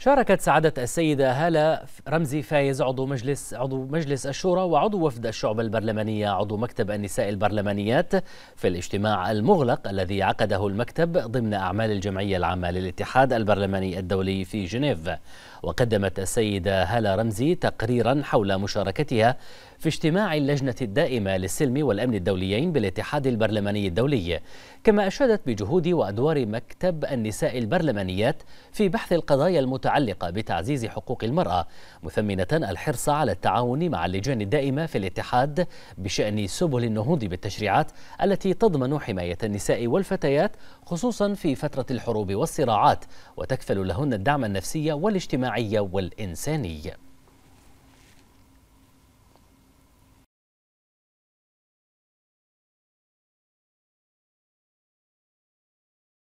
شاركت سعادة السيدة هالة رمزي فايز عضو مجلس عضو مجلس الشورى وعضو وفد الشعب البرلمانية عضو مكتب النساء البرلمانيات في الاجتماع المغلق الذي عقده المكتب ضمن أعمال الجمعية العامة للاتحاد البرلماني الدولي في جنيف وقدمت السيدة هالة رمزي تقريرا حول مشاركتها في اجتماع اللجنة الدائمة للسلم والأمن الدوليين بالاتحاد البرلماني الدولي كما أشادت بجهود وأدوار مكتب النساء البرلمانيات في بحث القضايا المتعلقة المتعلقة بتعزيز حقوق المرأة مثمنة الحرص على التعاون مع اللجان الدائمة في الاتحاد بشأن سبل النهوض بالتشريعات التي تضمن حماية النساء والفتيات خصوصا في فترة الحروب والصراعات وتكفل لهن الدعم النفسي والاجتماعي والإنساني